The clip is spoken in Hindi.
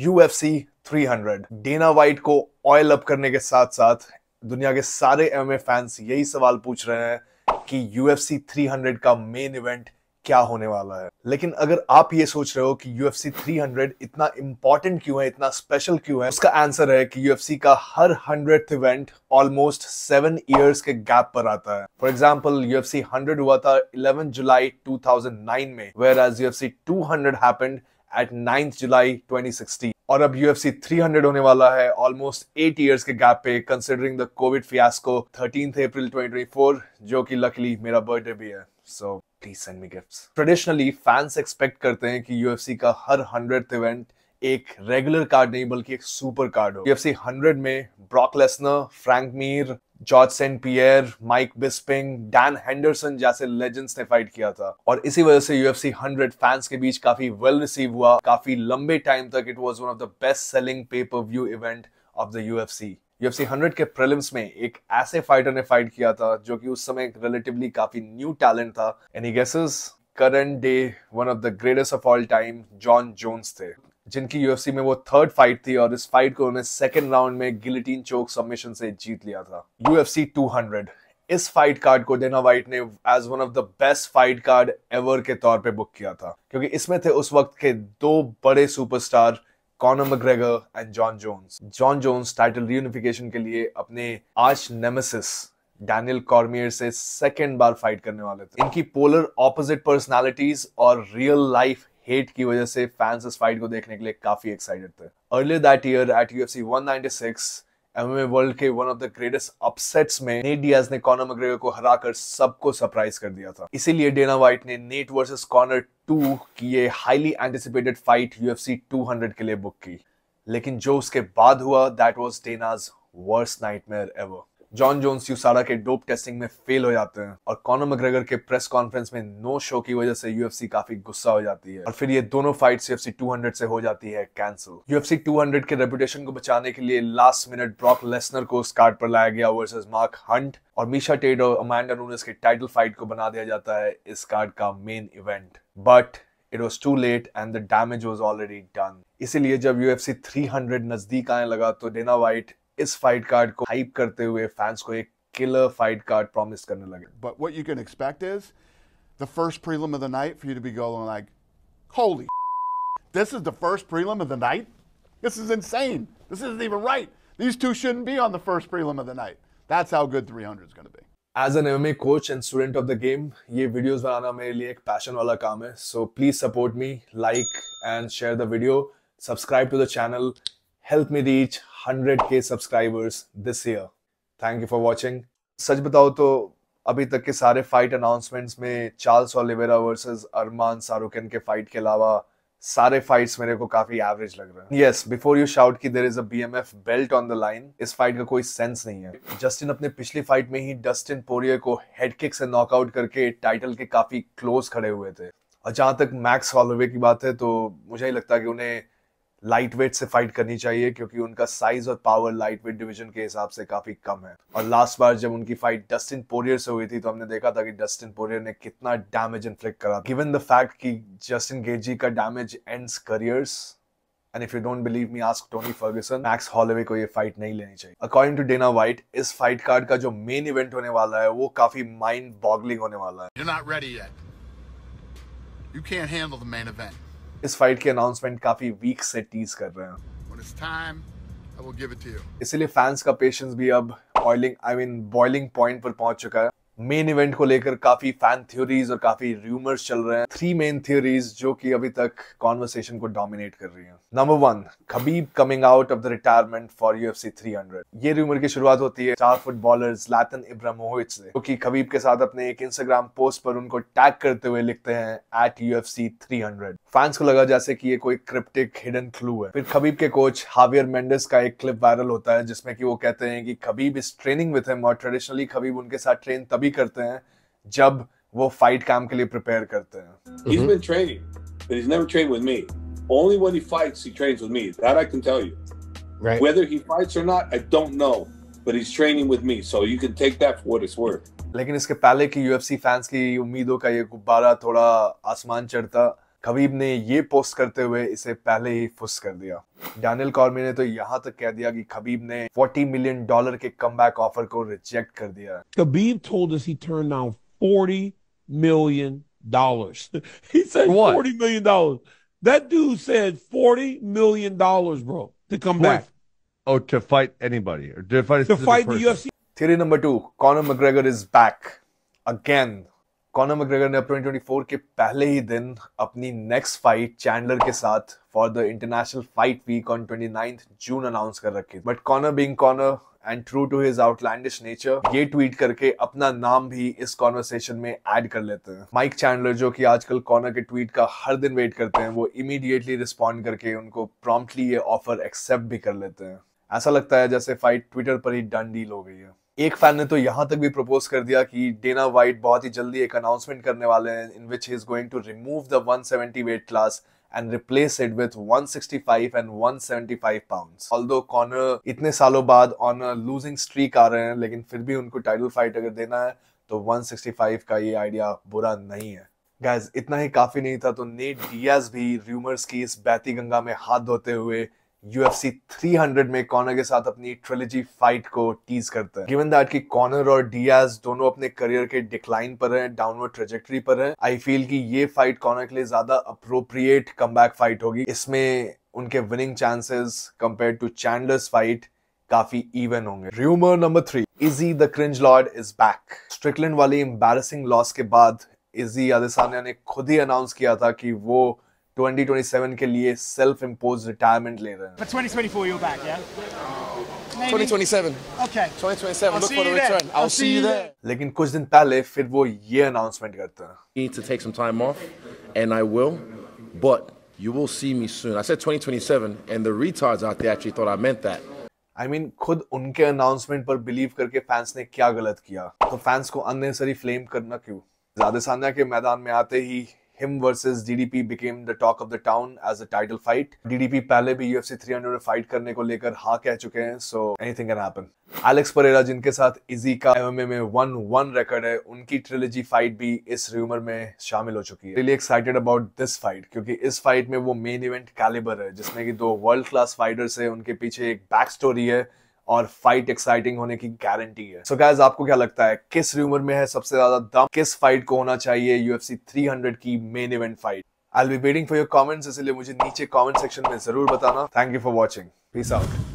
यूएफसी 300 डेना वाइट को ऑयल अप करने के साथ साथ दुनिया के सारे एमए फैंस यही सवाल पूछ रहे हैं कि यूएफसी 300 का मेन इवेंट क्या होने वाला है लेकिन अगर आप ये सोच रहे हो कि UFC 300 इतना इंपॉर्टेंट क्यों है इतना स्पेशल क्यों है उसका आंसर है कि UFC का हर hundred event almost seven years के गैप पर आता है फॉर एग्जाम्पल यूएफसी हंड्रेड हुआ था eleven July two thousand nine में whereas UFC two hundred at ninth July 2016 और अब यूएफसी 300 होने वाला है ऑलमोस्ट एट इयर्स के गैप पे considering the Covid fiasco thirteen April 2024 जो कि लकली मेरा बर्थडे भी है so please send me gifts traditionally fans expect करते हैं कि यूएफसी का हर हंड्रेड इवेंट एक रेगुलर कार्ड नहीं बल्कि एक सुपर कार्ड हो यूएफसी 100 में Brock Lesnar Frank Mir Georges St-Pierre Mike Bisping Dan Henderson जैसे लेजेंड्स ने फाइट किया था और इसी वजह से यूएफसी 100 फैंस के बीच काफी वेल well रिसीव हुआ काफी लंबे टाइम तक it was one of the best selling pay per view event of the UFC UFC 100 के प्रीलिम्स में एक ऐसे फाइटर ने फाइट किया था जो कि उस समय रिलेटिवली काफी न्यू टैलेंट था any guesses current day one of the greatest of all time Jon Jones थे जिनकी यूएफसी में वो थर्ड फाइट थी और इस फाइट को उन्होंने सेकेंड राउंड में गिलिटीन चोक सबमिशन से जीत लिया था यूएफसी 200 इस फाइट कार्ड को डेना वाइट ने as one of the best fight card ever के तौर पे बुक किया था क्योंकि इसमें थे उस वक्त के दो बड़े superstar Conor McGregor and Jon Jones Jon Jones title reunification के लिए अपने आज नेमेसिस डैनियल कॉर्मियर से सेकेंड बार फाइट करने वाले थे इनकी पोलर ऑपोजिट पर्सनालिटीज और रियल लाइफ हेट की वजह से फैंस इस फाइट को देखने के लिए काफी एक्साइटेड थे earlier that year at UFC 196 MMA world के one of the greatest upsets में नेट डियाज ने कॉनर मग्रेगर को हराकर सबको सरप्राइज कर दिया था इसीलिए डेना वाइट ने नेट वर्सेस कॉनर टू की ये हाईली एंटिसिपेटेड फाइट यूएफसी 200 के लिए बुक की लेकिन जो उसके बाद हुआ that was Dana's worst nightmare ever Jon Jones USADA के डोप टेस्टिंग में फेल हो जाते हैं और कॉनर मग्रेगर के प्रेस कॉन्फ्रेंस में नो शो की वजह से यूएफसी काफी गुस्सा हो जाती है और फिर ये दोनों फाइट्स यूएफसी 200 से हो जाती है कैंसिल यूएफसी 200 के रेपुटेशन को बचाने के लिए लास्ट मिनट ब्रॉक लेसनर को उस कार्ड पर लाया गया वर्सेज मार्क हंट और मीशा टेड और अमांडा नूनस के टाइटल फाइट को बना दिया जाता है इस कार्ड का main event but it was too late and the damage was already done इसीलिए जब U F C three hundred नजदीक आने लगा तो डेना वाइट इस फाइट कार्ड को हाइप करते हुए फैंस को एक किलर फाइट कार्ड प्रॉमिस करने लगे but what you can expect is the first prelim of the night for you to be going like holy this is the first prelim of the night this is insane this is even right these two shouldn't be on the first prelim of the night that's how good 300 is gonna be as an M coach and student of the game ये वीडियोज बनाना मेरे लिए एक पैशन वाला काम है so please support me like and share the video subscribe to the channel help me reach hundred K subscribers this year thank you for watching सच बताओ तो अभी तक के सारे फाइट अनाउंसमेंट्स में Charles Oliveira versus Arman Tsarukyan के फाइट के अलावा सारे फाइट्स मेरे को काफी एवरेज लग रहे हैं यस बिफोर यू शाउट की there is a BMF belt on the line इस फाइट का कोई सेंस नहीं है जस्टिन अपने पिछली फाइट में ही डस्टिन पोरियर को हेड किक से नॉकआउट करके टाइटल के काफी क्लोज खड़े हुए थे और जहां तक मैक्स हॉलोवे की बात है तो मुझे ही लगता है कि उन्हें लाइट वेट से फाइट करनी चाहिए क्योंकि उनका साइज और पावर लाइट वेट डिविजन के हिसाब से काफी कम है और लास्ट बार जब उनकी फाइट डस्टिन पोरियर से हुई थी तो हमने देखा था कि डस्टिन पोरियर ने कितना डैमेज इन्फ्लिक्ट करा गिवन द फैक्ट कि जस्टिन गेजी का damage ends careers and if you don't believe me ask Tony Ferguson Max Holloway को ये फाइट नहीं लेनी चाहिए अकॉर्डिंग टू डेना वाइट इस फाइट कार्ड का जो मेन इवेंट होने वाला है वो काफी माइंड बॉगलिंग होने वाला है You're not ready yet. You can't handle the main event. इस फाइट के अनाउंसमेंट काफी वीक से टीज कर रहे हैं इसीलिए फैंस का पेशेंस भी अब boiling I mean boiling point पर पहुंच चुका है मेन इवेंट को लेकर काफी फैन थ्योरीज और काफी र्यूमर्स चल रहे हैं थ्री मेन थ्योरीज जो कि अभी तक कॉन्वर्सेशन को डोमिनेट कर रही हैं number one Khabib coming out of the retirement for UFC 300 ये र्यूमर की शुरुआत होती है चार फुटबॉलर लैतन इब्रामोविच से जो कि खबीब के साथ अपने एक इंस्टाग्राम पोस्ट पर उनको टैग करते हुए लिखते हैं at U F C fans को लगा जैसे कि ये कोई क्रिप्टिक हिडन क्लू है फिर खबीब के कोच हावियर मेंडेस का एक क्लिप वायरल होता है जिसमें कि वो कहते हैं कि Khabib is training with him और ट्रेडिशनली खबीब उनके साथ ट्रेन तब तभी करते हैं जब वो फाइट काम के लिए प्रिपेयर करते हैं He's been training, but he's never trained with me. Only when he fights, he trains with me. That I can tell you. Right. Whether he fights or not, I don't know. But he's training with me, so you can take that for what it's worth. लेकिन इसके पहले कि यूएफसी फैंस की उम्मीदों का ये गुब्बारा थोड़ा आसमान चढ़ता खबीब ने ये पोस्ट करते हुए इसे पहले ही फुस कर दिया डैनियल कॉर्मी ने तो यहाँ तक कह दिया कि खबीब ने 40 मिलियन डॉलर के कम ऑफर को रिजेक्ट कर दिया Khabib though to come is back again Conor McGregor ने 2024 के पहले ही दिन अपनी नेक्स्ट फाइट चैंडलर के साथ for the international fight week on 29 June announce कर रखी but Conor being Conor and true to his outlandish nature ये ट्वीट करके अपना नाम भी इस कॉन्वर्सेशन में एड कर लेते हैं माइक चैंडलर जो की आजकल कॉनर के ट्वीट का हर दिन वेट करते हैं वो इमीडिएटली रिस्पॉन्ड करके उनको प्रॉम्प्टली ये ऑफर एक्सेप्ट भी कर लेते हैं ऐसा लगता है जैसे फाइट ट्विटर पर ही डन डील हो गई है एक फैन ने तो यहां तक भी प्रपोज कर दिया कि डेना वाइट बहुत ही जल्दी एक अनाउंसमेंट करने वाले हैं in which is going to remove the 170 weight class and replace it with 165 and 175 pounds although Conor इतने सालों बाद ऑन अ लूजिंग स्ट्रीक आ रहे हैं लेकिन फिर भी उनको टाइटल फाइट अगर देना है तो 165 का ये आइडिया बुरा नहीं है गैज इतना ही काफी नहीं था तो नेट डियाज भी र्यूमर्स की इस बैती गंगा में हाथ धोते हुए UFC 300 में कॉनर के साथ अपनी ट्रिलॉजी फाइट को टीज करते हैं गिवन दैट कि कॉनर और डियाज दोनों अपने करियर के डिक्लाइन पर हैं डाउनवर्ड ट्रेजेक्ट्री पर हैं आई फील कि ये फाइट कॉनर के लिए ज्यादा अप्रोप्रिएट कम फाइट होगी इसमें उनके winning chances compare to Chandler's fight काफी इवन होंगे rumour number three is the cringe lord is back Strickland वाली एम्बेसिंग लॉस के बाद इजी आदेसानिया ने खुद ही अनाउंस किया था कि वो 2027 के लिए सेल्फ इम्पोज रिटायरमेंट ले रहे हैं But 2024 you're back, yeah? 2027. Okay. 2027. I'll Look for the return. I'll, I'll see you there. लेकिन कुछ दिन पहले फिर वो ये अनाउंसमेंट करते हैं. Need to take some time off, and I will, but you will see me soon. I said 2027, and the retards out there actually thought I meant that. I I mean mean, खुद उनके अनाउंसमेंट पर बिलीव करके फैंस ने क्या गलत किया तो फैंस को अननेसरी फ्लेम करना क्यों ज्यादा सानिया के मैदान में आते ही him versus DDP became the talk of the town as a title fight. DDP पहले भी UFC 300 में fight करने को लेकर हाँ कह चुके हैं, so anything can happen. Alex Pereira जिनके साथ Izzy का MMA में one one record है उनकी trilogy fight भी इस rumor में शामिल हो चुकी है Really excited about this fight क्योंकि इस fight में वो main event caliber है जिसमें कि दो world class fighters हैं, उनके पीछे एक backstory है और फाइट एक्साइटिंग होने की गारंटी है सो so गैज आपको क्या लगता है किस रूमर में है सबसे ज्यादा दम किस फाइट को होना चाहिए यूएफसी 300 की main event fight I be waiting for your comments इसलिए मुझे नीचे कॉमेंट सेक्शन में जरूर बताना thank you for watching peace out